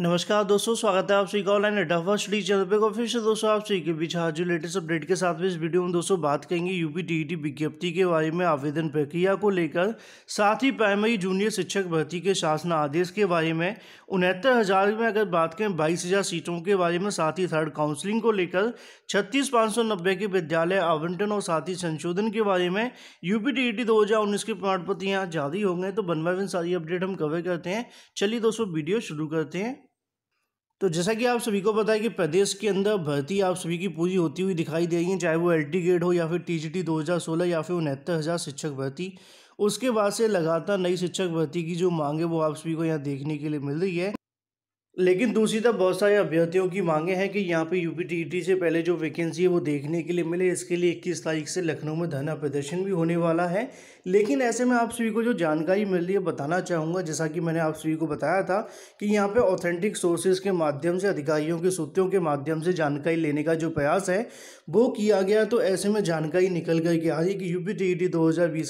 नमस्कार दोस्तों स्वागत है आप सभी का ऑनलाइन अड्डा स्टडी चैनल पे फिर से दोस्तों आप सभी के बीच आज जो लेटेस्ट अपडेट के साथ में इस वीडियो में दोस्तों बात करेंगे यूपी टीईटी e विज्ञप्ति के बारे में आवेदन प्रक्रिया को लेकर साथ ही प्राइमरी जूनियर शिक्षक भर्ती के शासन आदेश के बारे में उनहत्तर हज़ार में अगर बात करें बाईस हज़ार सीटों के बारे में साथ ही थर्ड काउंसलिंग को लेकर छत्तीस पाँच सौ नब्बे के विद्यालय आवंटन और साथ ही संशोधन के बारे में यूपी टी ई टी दो हज़ार उन्नीस के प्रमाण पत्र यहाँ जारी हो गए तो बनवा बाई सारी अपडेट हम कवर करते हैं चलिए दोस्तों वीडियो शुरू करते हैं तो जैसा कि आप सभी को पता है कि प्रदेश के अंदर भर्ती आप सभी की पूरी होती हुई दिखाई दे रही है चाहे वो एल ग्रेड हो या फिर टी दो हज़ार सोलह या फिर उनहत्तर हज़ार शिक्षक भर्ती उसके बाद से लगातार नई शिक्षक भर्ती की जो मांग है वो आप सभी को यहाँ देखने के लिए मिल रही है लेकिन दूसरी तरफ बहुत सारे अभ्यर्थियों की मांगे हैं कि यहाँ पे यूपी e से पहले जो वैकेंसी है वो देखने के लिए मिले इसके लिए इक्कीस तारीख से लखनऊ में धरना प्रदर्शन भी होने वाला है लेकिन ऐसे में आप सभी को जो जानकारी मिल रही है बताना चाहूँगा जैसा कि मैंने आप सभी को बताया था कि यहाँ पर ऑथेंटिक सोर्सेज के माध्यम से अधिकारियों के सूत्रों के माध्यम से जानकारी लेने का जो प्रयास है वो किया गया तो ऐसे में जानकारी निकल गई कि आज हाँ कि पी टी ई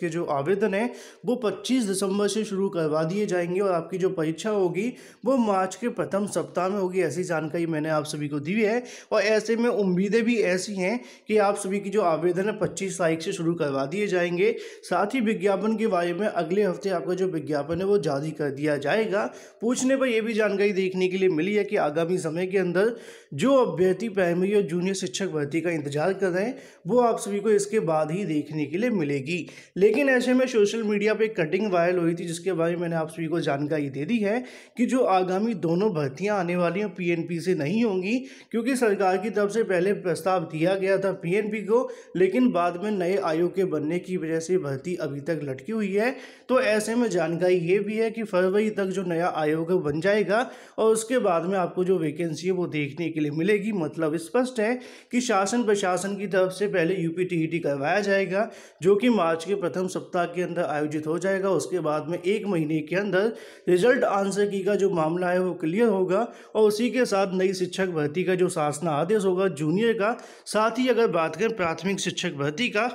के जो आवेदन है वो पच्चीस दिसंबर से शुरू करवा दिए जाएंगे और आपकी जो परीक्षा होगी वो मार्च के प्रथम सप्ताह में होगी ऐसी जानकारी मैंने आप सभी को दी है और ऐसे में उम्मीदें भी ऐसी हैं कि आप सभी की जो आवेदन है पच्चीस तारीख से शुरू करवा दिए जाएंगे साथ ही विज्ञापन के बारे में अगले हफ्ते आपका जो विज्ञापन है वो जारी कर दिया जाएगा पूछने पर यह भी जानकारी देखने के लिए मिली है कि आगामी समय के अंदर जो अभ्यर्थी प्राइमरी और जूनियर शिक्षक भर्ती का इंतजार कर रहे हैं वो आप सभी को इसके बाद ही देखने के लिए मिलेगी लेकिन ऐसे में सोशल मीडिया पर कटिंग वायरल हुई थी जिसके बारे में मैंने आप सभी को जानकारी दे दी है कि जो आगामी दोनों भर्तियां आने वाली हैं पीएनपी से नहीं होंगी क्योंकि सरकार की तरफ से पहले प्रस्ताव दिया गया था पीएनपी को लेकिन बाद में नए आयोग के बनने की वजह से भर्ती अभी तक लटकी हुई है तो ऐसे में जानकारी ये भी है कि फरवरी तक जो नया आयोग बन जाएगा और उसके बाद में आपको जो वैकेंसी है वो देखने के लिए मिलेगी मतलब स्पष्ट है कि शासन प्रशासन की तरफ से पहले यूपीटीईटी e करवाया जाएगा जो कि मार्च के प्रथम सप्ताह के अंदर आयोजित हो जाएगा उसके बाद में एक महीने के अंदर रिजल्ट आंसर की का जो मामला है वो क्लियर होगा और उसी के साथ नई शिक्षक भर्ती का जो शासना आदेश होगा जूनियर का साथ ही अगर बात करें प्राथमिक शिक्षक भर्ती का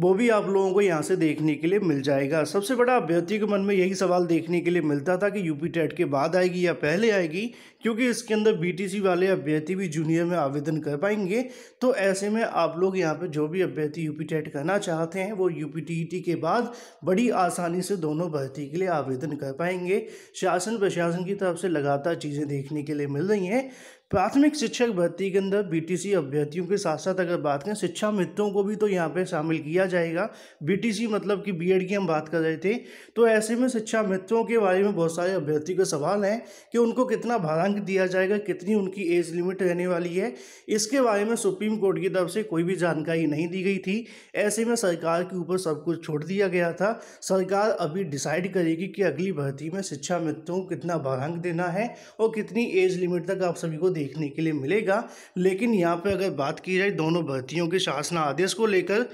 वो भी आप लोगों को यहाँ से देखने के लिए मिल जाएगा सबसे बड़ा अभ्यर्थी के मन में यही सवाल देखने के लिए मिलता था कि यूपी टेट के बाद आएगी या पहले आएगी क्योंकि इसके अंदर बीटीसी वाले अभ्यर्थी भी जूनियर में आवेदन कर पाएंगे तो ऐसे में आप लोग यहाँ पे जो भी अभ्यर्थी यूपी टेट करना चाहते हैं वो यू टीईटी e के बाद बड़ी आसानी से दोनों भर्ती के लिए आवेदन कर पाएंगे शासन प्रशासन की तरफ से लगातार चीज़ें देखने के लिए मिल रही हैं प्राथमिक शिक्षक भर्ती के अंदर बीटीसी अभ्यर्थियों के साथ साथ अगर बात करें शिक्षा मित्रों को भी तो यहाँ पे शामिल किया जाएगा बीटीसी मतलब कि बीएड की हम बात कर रहे थे तो ऐसे में शिक्षा मित्रों के बारे में बहुत सारे अभ्यर्थियों के सवाल हैं कि उनको कितना भारांक दिया जाएगा कितनी उनकी एज लिमिट रहने वाली है इसके बारे में सुप्रीम कोर्ट की तरफ से कोई भी जानकारी नहीं दी गई थी ऐसे में सरकार के ऊपर सब कुछ छोड़ दिया गया था सरकार अभी डिसाइड करेगी कि अगली भर्ती में शिक्षा मित्रों को कितना भारांक देना है और कितनी एज लिमिट तक आप सभी को देखने के लिए मिलेगा लेकिन यहाँ पर अगर बात की जाए दोनों भर्तियों के शासना आदेश को लेकर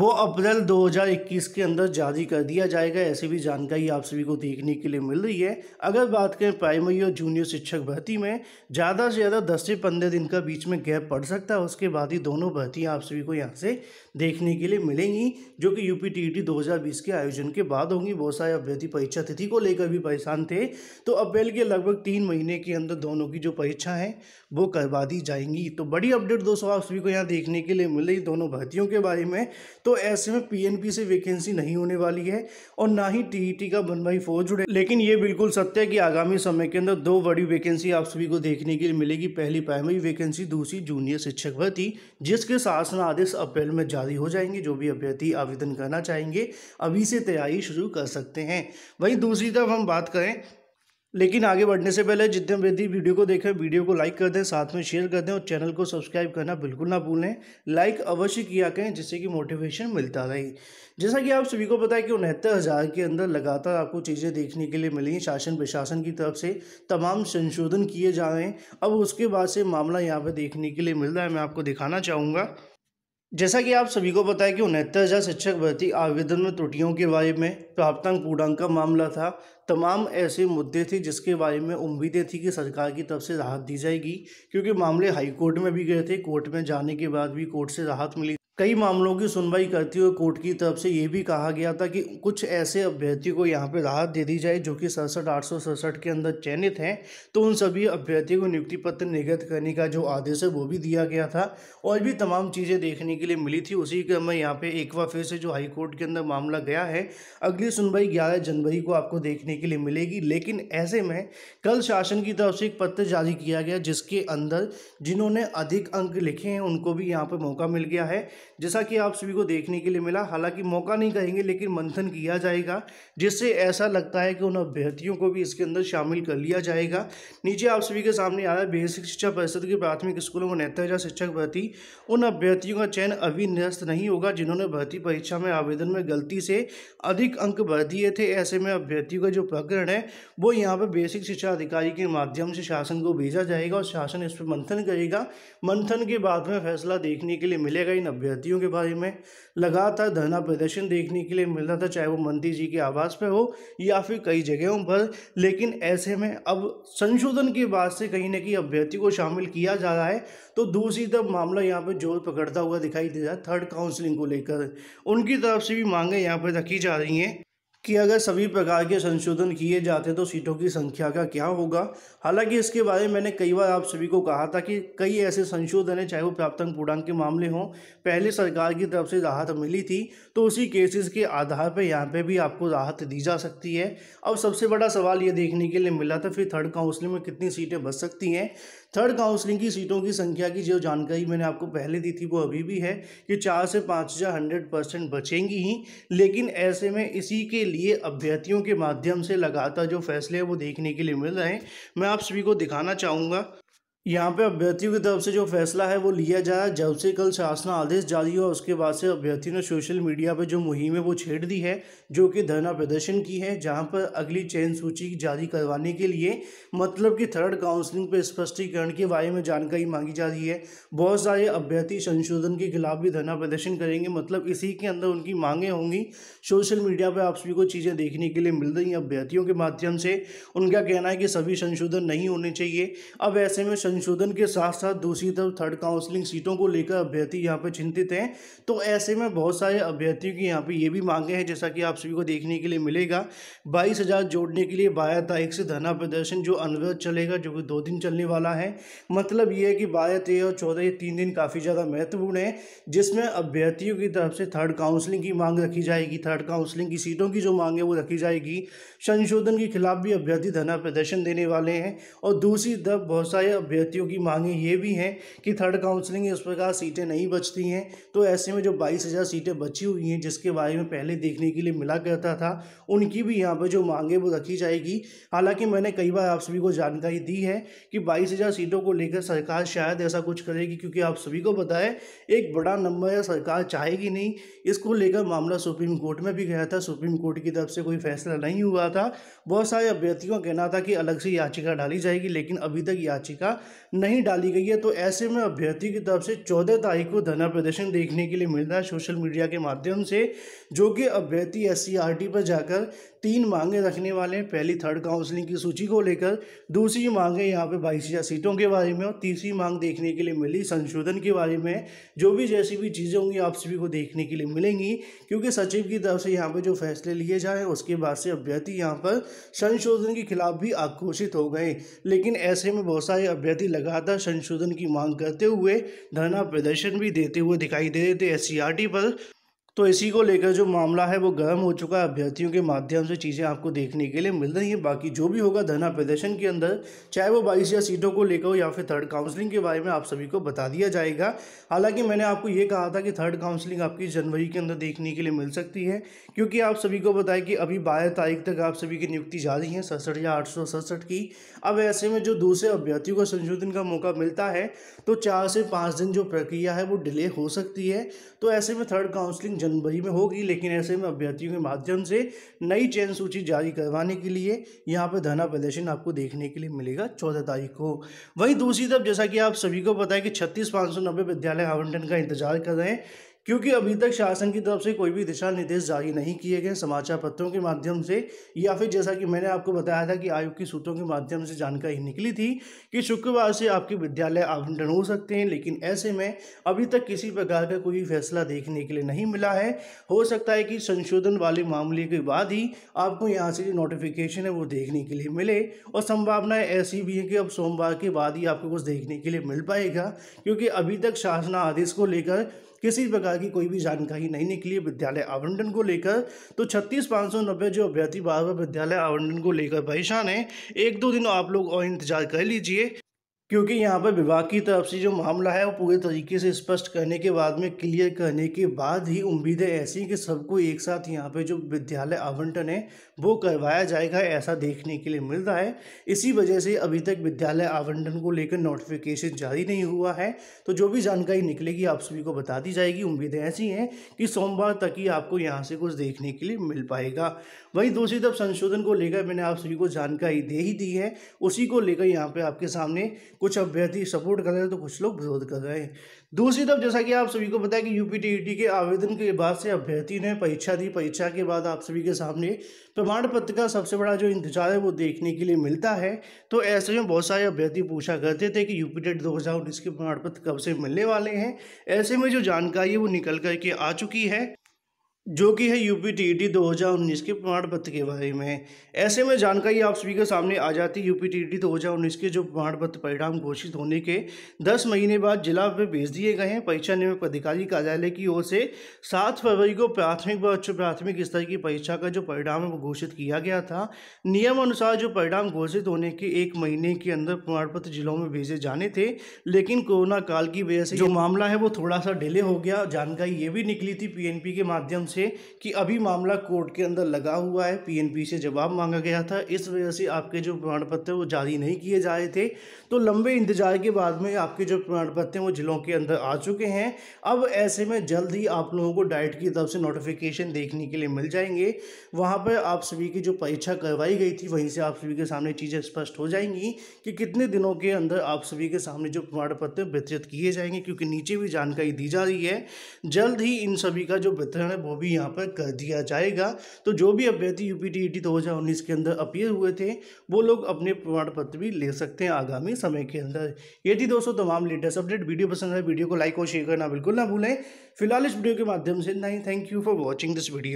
वो अप्रैल 2021 के अंदर जारी कर दिया जाएगा ऐसी भी जानकारी आप सभी को देखने के लिए मिल रही है अगर बात करें प्राइमरी और जूनियर शिक्षक भर्ती में ज़्यादा से ज़्यादा 10 से 15 दिन का बीच में गैप पड़ सकता है उसके बाद ही दोनों भर्तियां आप सभी को यहां से देखने के लिए मिलेंगी जो कि यू पी के आयोजन के बाद होंगी बहुत सारे अभ्यर्थी परीक्षा तिथि को लेकर भी परेशान थे तो अप्रैल के लगभग तीन महीने के अंदर दोनों की जो परीक्षा है वो करवा दी जाएंगी तो बड़ी अपडेट दोस्तों आप सभी को यहाँ देखने के लिए मिल रही दोनों भर्तियों के बारे में तो ऐसे में पीएनपी से वैकेंसी नहीं होने वाली है और ना ही टीईटी e का वन बाई फोर जुड़े लेकिन ये बिल्कुल सत्य है कि आगामी समय के अंदर दो बड़ी वैकेंसी आप सभी को देखने के लिए मिलेगी पहली प्राइमरी वैकेंसी दूसरी जूनियर शिक्षक भर्ती जिसके शासन आदेश अप्रैल में जारी हो जाएंगे जो भी अभ्यर्थी आवेदन करना चाहेंगे अभी से तैयारी शुरू कर सकते हैं वहीं दूसरी तरफ हम बात करें लेकिन आगे बढ़ने से पहले जितने वृद्धि वीडियो को देखें वीडियो को लाइक कर दें साथ में शेयर कर दें और चैनल को सब्सक्राइब करना बिल्कुल ना भूलें लाइक अवश्य किया करें जिससे कि मोटिवेशन मिलता रहे जैसा कि आप सभी को पता है कि उनहत्तर हज़ार के अंदर लगातार आपको चीज़ें देखने के लिए मिली शासन प्रशासन की तरफ से तमाम संशोधन किए जा रहे हैं अब उसके बाद से मामला यहाँ पर देखने के लिए मिल रहा है मैं आपको दिखाना चाहूँगा जैसा कि आप सभी को पता है कि उनहत्तर हज़ार शिक्षक भर्ती आवेदन में त्रुटियों के बारे में प्राप्तांक पूर्णांक का मामला था तमाम ऐसे मुद्दे थे जिसके बारे में उम्मीदें थी कि सरकार की तरफ से राहत दी जाएगी क्योंकि मामले हाई कोर्ट में भी गए थे कोर्ट में जाने के बाद भी कोर्ट से राहत मिली कई मामलों की सुनवाई करते हुए कोर्ट की तरफ से ये भी कहा गया था कि कुछ ऐसे अभ्यर्थियों को यहाँ पे राहत दे दी जाए जो कि सड़सठ आठ सौ सड़सठ के अंदर चयनित हैं तो उन सभी अभ्यर्थियों को नियुक्ति पत्र निर्गत करने का जो आदेश है वो भी दिया गया था और भी तमाम चीज़ें देखने के लिए मिली थी उसी क्रम में यहाँ पर एक बार फिर से जो हाईकोर्ट के अंदर मामला गया है अगली सुनवाई ग्यारह जनवरी को आपको देखने के लिए मिलेगी लेकिन ऐसे में कल शासन की तरफ से एक पत्र जारी किया गया जिसके अंदर जिन्होंने अधिक अंक लिखे हैं उनको भी यहाँ पर मौका मिल गया है जैसा कि आप सभी को देखने के लिए मिला हालांकि मौका नहीं कहेंगे लेकिन मंथन किया जाएगा जिससे ऐसा लगता है कि उन अभ्यर्थियों को भी इसके अंदर शामिल कर लिया जाएगा नीचे आप सभी के सामने आया बेसिक शिक्षा परिषद के प्राथमिक स्कूलों में उनहत्तर हज़ार शिक्षक भर्ती उन अभ्यर्थियों का चयन अभी निरस्त नहीं होगा जिन्होंने भर्ती परीक्षा में आवेदन में गलती से अधिक अंक भर दिए थे ऐसे में अभ्यर्थियों का जो प्रकरण है वो यहाँ पर बेसिक शिक्षा अधिकारी के माध्यम से शासन को भेजा जाएगा और शासन इस पर मंथन करेगा मंथन के बाद में फैसला देखने के लिए मिलेगा इन अभ्यर्थियों रहतियों के बारे में लगातार धरना प्रदर्शन देखने के लिए मिल रहा था चाहे वो मंत्री जी के आवास पर हो या फिर कई जगहों पर लेकिन ऐसे में अब संशोधन के बाद से कहीं ना कहीं अभ्यर्थी को शामिल किया जा रहा है तो दूसरी तरफ मामला यहाँ पर जोर पकड़ता हुआ दिखाई दे रहा है थर्ड काउंसलिंग को लेकर उनकी तरफ से भी मांगे यहाँ पर रखी जा रही हैं कि अगर सभी प्रकार के संशोधन किए जाते तो सीटों की संख्या का क्या होगा हालांकि इसके बारे में मैंने कई बार आप सभी को कहा था कि कई ऐसे संशोधन हैं चाहे वो प्राप्तांक पूर्णांक के मामले हों पहले सरकार की तरफ से राहत मिली थी तो उसी केसेस के आधार पर यहाँ पे भी आपको राहत दी जा सकती है अब सबसे बड़ा सवाल ये देखने के लिए मिला था फिर थर्ड काउंसिल में कितनी सीटें बच सकती हैं थर्ड काउंसलिंग की सीटों की संख्या की जो जानकारी मैंने आपको पहले दी थी वो अभी भी है कि चार से पाँच हज़ार हंड्रेड परसेंट बचेंगी ही लेकिन ऐसे में इसी के लिए अभ्यर्थियों के माध्यम से लगातार जो फैसले हैं वो देखने के लिए मिल रहे हैं मैं आप सभी को दिखाना चाहूँगा यहाँ पे अभ्यर्थियों की तरफ से जो फैसला है वो लिया जाए जब से कल शासन आदेश जारी हुआ उसके बाद से अभ्यर्थियों ने सोशल मीडिया पे जो मुहिम है वो छेड़ दी है जो कि धरना प्रदर्शन की है जहाँ पर अगली चयन सूची जारी करवाने के लिए मतलब कि थर्ड काउंसलिंग पे स्पष्टीकरण के बारे में जानकारी मांगी जा रही है बहुत सारे अभ्यर्थी संशोधन के खिलाफ भी धरना प्रदर्शन करेंगे मतलब इसी के अंदर उनकी मांगें होंगी सोशल मीडिया पर आप सभी को चीज़ें देखने के लिए मिल रही हैं अभ्यर्थियों के माध्यम से उनका कहना है कि सभी संशोधन नहीं होने चाहिए अब ऐसे में संशोधन के साथ साथ दूसरी तरफ थर्ड काउंसलिंग सीटों को लेकर अभ्यर्थी यहाँ पर चिंतित हैं तो ऐसे में बहुत सारे अभ्यर्थियों की यहाँ पर ये भी मांगे हैं जैसा कि आप सभी को देखने के लिए मिलेगा बाईस हज़ार जोड़ने के लिए बारह तारीख से धरना प्रदर्शन जो अनवरत चलेगा जो कि दो दिन चलने वाला है मतलब ये है कि बारह तेरह और चौदह ये तीन दिन काफ़ी ज़्यादा महत्वपूर्ण है जिसमें अभ्यर्थियों की तरफ से थर्ड काउंसलिंग की मांग रखी जाएगी थर्ड काउंसलिंग की सीटों की जो मांग है वो रखी जाएगी संशोधन के खिलाफ भी अभ्यर्थी धरना प्रदर्शन देने वाले हैं और दूसरी तरफ बहुत सारे अभ्यर्थी अभ्यर्थियों की मांगें ये भी हैं कि थर्ड काउंसलिंग इस प्रकार सीटें नहीं बचती हैं तो ऐसे में जो बाईस हज़ार सीटें बची हुई हैं जिसके बारे में पहले देखने के लिए मिला करता था उनकी भी यहाँ पर जो मांगे वो रखी जाएगी हालांकि मैंने कई बार आप सभी को जानकारी दी है कि बाईस हज़ार सीटों को लेकर सरकार शायद ऐसा कुछ करेगी क्योंकि आप सभी को बताए एक बड़ा नंबर है सरकार चाहेगी नहीं इसको लेकर मामला सुप्रीम कोर्ट में भी गया था सुप्रीम कोर्ट की तरफ से कोई फैसला नहीं हुआ था बहुत सारे अभ्यर्थियों का कहना था कि अलग से याचिका डाली जाएगी लेकिन अभी तक याचिका नहीं डाली गई है तो ऐसे में अभ्यर्थी की तरफ से चौदह तारीख को धरना प्रदर्शन देखने के लिए मिल रहा है सोशल मीडिया के माध्यम से जो कि अभ्यर्थी एस पर जाकर तीन मांगे रखने वाले हैं पहली थर्ड काउंसलिंग की सूची को लेकर दूसरी मांगे यहाँ पे बाईस हज़ार सीटों के बारे में और तीसरी मांग देखने के लिए मिली संशोधन के बारे में जो भी जैसी भी चीज़ें होंगी आप सभी को देखने के लिए मिलेंगी क्योंकि सचिव की तरफ से यहाँ पर जो फैसले लिए जाए उसके बाद से अभ्यर्थी यहाँ पर संशोधन के खिलाफ भी आक्रोशित हो गए लेकिन ऐसे में बहुत सारे अभ्यर्थी लगातार संशोधन की मांग करते हुए धरना प्रदर्शन भी देते हुए दिखाई दे रहे थे एस e पर तो इसी को लेकर जो मामला है वो गर्म हो चुका है अभ्यर्थियों के माध्यम से चीज़ें आपको देखने के लिए मिल रही हैं बाकी जो भी होगा धरना प्रदर्शन के अंदर चाहे वो बाईस या सीटों को लेकर हो या फिर थर्ड काउंसलिंग के बारे में आप सभी को बता दिया जाएगा हालांकि मैंने आपको ये कहा था कि थर्ड काउंसलिंग आपकी जनवरी के अंदर देखने के लिए मिल सकती है क्योंकि आप सभी को बताया कि अभी बारह तारीख तक आप सभी की नियुक्ति जारी है सड़सठ या आठ की अब ऐसे में जो दूसरे अभ्यर्थियों को संशोधन का मौका मिलता है तो चार से पाँच दिन जो प्रक्रिया है वो डिले हो सकती है तो ऐसे में थर्ड काउंसलिंग जनवरी में होगी लेकिन ऐसे में अभ्यर्थियों के माध्यम से नई चयन सूची जारी करवाने के लिए यहाँ पर धरना प्रदर्शन आपको देखने के लिए मिलेगा चौदह तारीख को वहीं दूसरी तरफ जैसा कि आप सभी को पता है कि छत्तीस पाँच विद्यालय आवंटन का इंतजार कर रहे हैं क्योंकि अभी तक शासन की तरफ से कोई भी दिशा निर्देश जारी नहीं किए गए समाचार पत्रों के माध्यम से या फिर जैसा कि मैंने आपको बताया था कि आयोग के सूत्रों के माध्यम से जानकारी निकली थी कि शुक्रवार से आपके विद्यालय आवंटन हो सकते हैं लेकिन ऐसे में अभी तक किसी प्रकार का कोई फैसला देखने के लिए नहीं मिला है हो सकता है कि संशोधन वाले मामले के बाद ही आपको यहाँ से जो नोटिफिकेशन है वो देखने के लिए मिले और संभावनाएं ऐसी भी हैं कि अब सोमवार के बाद ही आपको कुछ देखने के लिए मिल पाएगा क्योंकि अभी तक शासना आदेश को लेकर किसी प्रकार की कोई भी जानकारी नहीं निकली विद्यालय आवंटन को लेकर तो छत्तीस पाँच सौ नब्बे जो अभ्यर्थी बार बार विद्यालय आवंटन को लेकर परेशान है एक दो दिन आप लोग और इंतजार कर लीजिए क्योंकि यहाँ पर विभाग की तरफ से जो मामला है वो पूरे तरीके से स्पष्ट करने के बाद में क्लियर करने के बाद ही उम्मीदें ऐसी कि सबको एक साथ यहाँ पे जो विद्यालय आवंटन है वो करवाया जाएगा ऐसा देखने के लिए मिल रहा है इसी वजह से अभी तक विद्यालय आवंटन को लेकर नोटिफिकेशन जारी नहीं हुआ है तो जो भी जानकारी निकलेगी आप सभी को बता दी जाएगी उम्मीदें ऐसी हैं कि सोमवार तक ही आपको यहाँ से कुछ देखने के लिए मिल पाएगा वहीं दूसरी तरफ संशोधन को लेकर मैंने आप सभी को जानकारी दे ही दी है उसी को लेकर यहाँ पर आपके सामने कुछ अभ्यर्थी सपोर्ट कर रहे हैं तो कुछ लोग विरोध कर रहे हैं दूसरी तरफ जैसा कि आप सभी को बताया है कि यूपीटीईटी e के आवेदन के बाद से अभ्यर्थी ने परीक्षा दी परीक्षा के बाद आप सभी के सामने प्रमाण पत्र का सबसे बड़ा जो इंतजार है वो देखने के लिए मिलता है तो ऐसे में बहुत सारे अभ्यर्थी पूछा करते थे कि यूपी टेट e दो हज़ार उन्नीस के प्रमाण पत्र कब से मिलने वाले हैं ऐसे में जो जानकारी है वो निकल करके आ चुकी है जो कि है यूपी टीईटी 2019 के प्रमाण पत्र के बारे में ऐसे में जानकारी आप सभी के सामने आ जाती है यूपी टीईटी 2019 के जो प्रमाण पत्र परिणाम घोषित होने के 10 महीने बाद जिला में भेज दिए गए हैं परीक्षा नियमक अधिकारी कार्यालय की ओर से 7 फरवरी को प्राथमिक व उच्च प्राथमिक स्तर की परीक्षा का जो परिणाम है वो घोषित किया गया था नियम अनुसार जो परिणाम घोषित होने के एक महीने के अंदर प्रमाण पत्र जिलों में भेजे जाने थे लेकिन कोरोना काल की वजह से जो मामला है वो थोड़ा सा डिले हो गया जानकारी ये भी निकली थी पी के माध्यम से कि अभी मामला कोर्ट के अंदर लगा हुआ है पीएनपी से जवाब मांगा गया था इस वजह से आपके जो प्रमाण पत्र वो जारी नहीं किए जा रहे थे तो लंबे इंतजार के बाद में आपके जो प्रमाण पत्र वो जिलों के अंदर आ चुके हैं अब ऐसे में जल्द ही आप लोगों को डाइट की तरफ से नोटिफिकेशन देखने के लिए मिल जाएंगे वहाँ पर आप सभी की जो परीक्षा करवाई गई थी वहीं से आप सभी के सामने चीज़ें स्पष्ट हो जाएंगी कि कितने दिनों के अंदर आप सभी के सामने जो प्रमाण पत्र वितरित किए जाएंगे क्योंकि नीचे भी जानकारी दी जा रही है जल्द ही इन सभी का जो वितरण है वो भी यहाँ पर कर दिया जाएगा तो जो भी अभ्यर्थी यू पी टी दो हज़ार उन्नीस के अंदर अपियर हुए थे वो लोग अपने प्रमाण पत्र भी ले सकते हैं आगामी समय के अंदर ये थी दोस्तों तमाम लेटेस्ट अपडेट वीडियो पसंद है वीडियो को लाइक और शेयर करना बिल्कुल ना भूलें फिलहाल इस वीडियो के माध्यम से नहीं thank you for watching this video